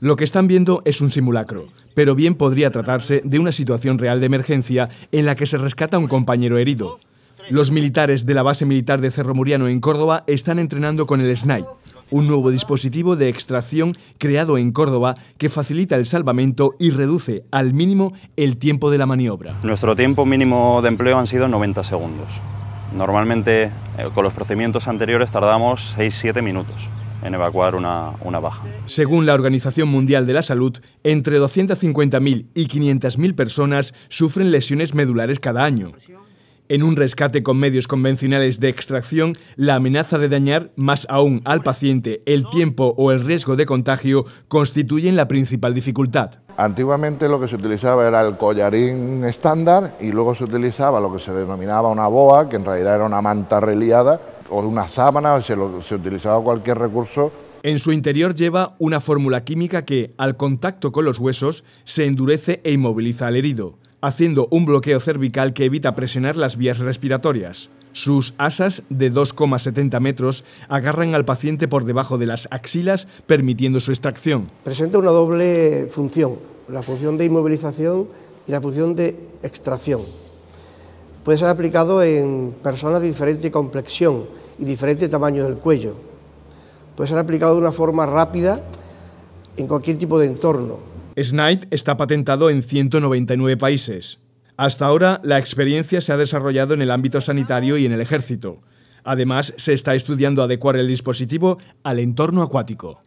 Lo que están viendo es un simulacro, pero bien podría tratarse de una situación real de emergencia en la que se rescata un compañero herido. Los militares de la base militar de Cerro Muriano en Córdoba están entrenando con el SNAI, un nuevo dispositivo de extracción creado en Córdoba que facilita el salvamento y reduce al mínimo el tiempo de la maniobra. Nuestro tiempo mínimo de empleo han sido 90 segundos. Normalmente eh, con los procedimientos anteriores tardamos 6-7 minutos en evacuar una, una baja. Según la Organización Mundial de la Salud, entre 250.000 y 500.000 personas sufren lesiones medulares cada año. En un rescate con medios convencionales de extracción, la amenaza de dañar, más aún al paciente, el tiempo o el riesgo de contagio constituyen la principal dificultad. Antiguamente lo que se utilizaba era el collarín estándar y luego se utilizaba lo que se denominaba una boa, que en realidad era una manta reliada, o una sábana, se, se utilizaba cualquier recurso. En su interior lleva una fórmula química que, al contacto con los huesos, se endurece e inmoviliza al herido, haciendo un bloqueo cervical que evita presionar las vías respiratorias. Sus asas de 2,70 metros agarran al paciente por debajo de las axilas, permitiendo su extracción. Presenta una doble función, la función de inmovilización y la función de extracción puede ser aplicado en personas de diferente complexión y diferente tamaño del cuello. Puede ser aplicado de una forma rápida en cualquier tipo de entorno. Snite está patentado en 199 países. Hasta ahora, la experiencia se ha desarrollado en el ámbito sanitario y en el ejército. Además, se está estudiando adecuar el dispositivo al entorno acuático.